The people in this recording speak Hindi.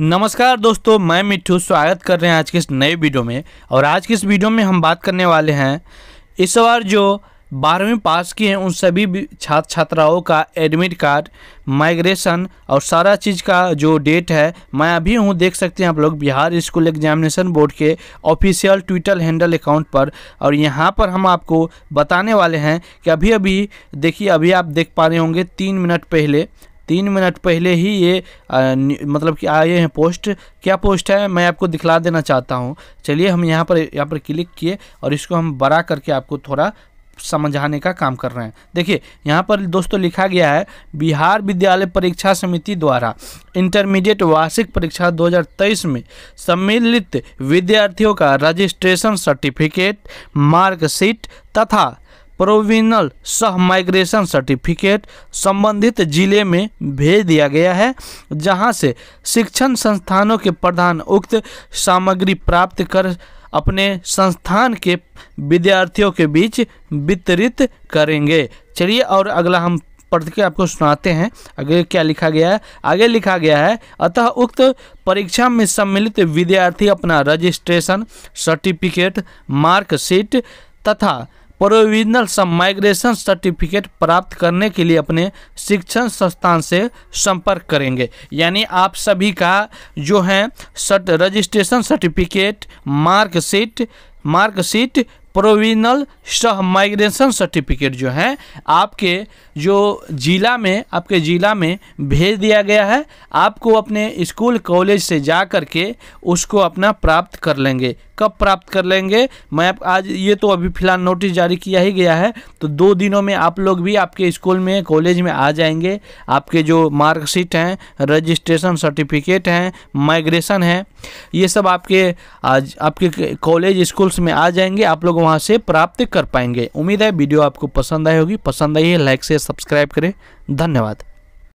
नमस्कार दोस्तों मैं मिट्टू स्वागत कर रहे हैं आज के इस नए वीडियो में और आज के इस वीडियो में हम बात करने वाले हैं इस बार जो बारहवीं पास किए हैं उन सभी छात्र छात्राओं का एडमिट कार्ड माइग्रेशन और सारा चीज़ का जो डेट है मैं अभी हूँ देख सकते हैं आप लोग बिहार स्कूल एग्जामिनेशन बोर्ड के ऑफिशियल ट्विटर हैंडल अकाउंट पर और यहाँ पर हम आपको बताने वाले हैं कि अभी अभी देखिए अभी आप देख पा रहे होंगे तीन मिनट पहले तीन मिनट पहले ही ये आ, मतलब कि आए हैं पोस्ट क्या पोस्ट है मैं आपको दिखला देना चाहता हूँ चलिए हम यहाँ पर यहाँ पर क्लिक किए और इसको हम बड़ा करके आपको थोड़ा समझाने का काम कर रहे हैं देखिए यहाँ पर दोस्तों लिखा गया है बिहार विद्यालय परीक्षा समिति द्वारा इंटरमीडिएट वार्षिक परीक्षा 2023 में सम्मिलित विद्यार्थियों का रजिस्ट्रेशन सर्टिफिकेट मार्कशीट तथा प्रोविनल सह माइग्रेशन सर्टिफिकेट संबंधित जिले में भेज दिया गया है जहां से शिक्षण संस्थानों के प्रधान उक्त सामग्री प्राप्त कर अपने संस्थान के विद्यार्थियों के बीच वितरित करेंगे चलिए और अगला हम पढ़ के आपको सुनाते हैं आगे क्या लिखा गया है आगे लिखा गया है अतः उक्त परीक्षा में सम्मिलित विद्यार्थी अपना रजिस्ट्रेशन सर्टिफिकेट मार्कशीट तथा प्रोविजनल माइग्रेशन सर्टिफिकेट प्राप्त करने के लिए अपने शिक्षण संस्थान से संपर्क करेंगे यानी आप सभी का जो है cert registration certificate marksheet marksheet provisional सह माइग्रेशन सर्टिफिकेट जो है आपके जो ज़िला में आपके ज़िला में भेज दिया गया है आपको अपने स्कूल कॉलेज से जा कर के उसको अपना प्राप्त कर लेंगे कब प्राप्त कर लेंगे मैं आज ये तो अभी फिलहाल नोटिस जारी किया ही गया है तो दो दिनों में आप लोग भी आपके स्कूल में कॉलेज में आ जाएंगे आपके जो मार्कशीट हैं रजिस्ट्रेशन सर्टिफिकेट हैं माइग्रेशन है ये सब आपके आज आपके कॉलेज स्कूल्स में आ जाएंगे आप लोगों वहाँ से प्राप्त कर पाएंगे उम्मीद है वीडियो आपको पसंद आई होगी पसंद आई है लाइक से सब्सक्राइब करें धन्यवाद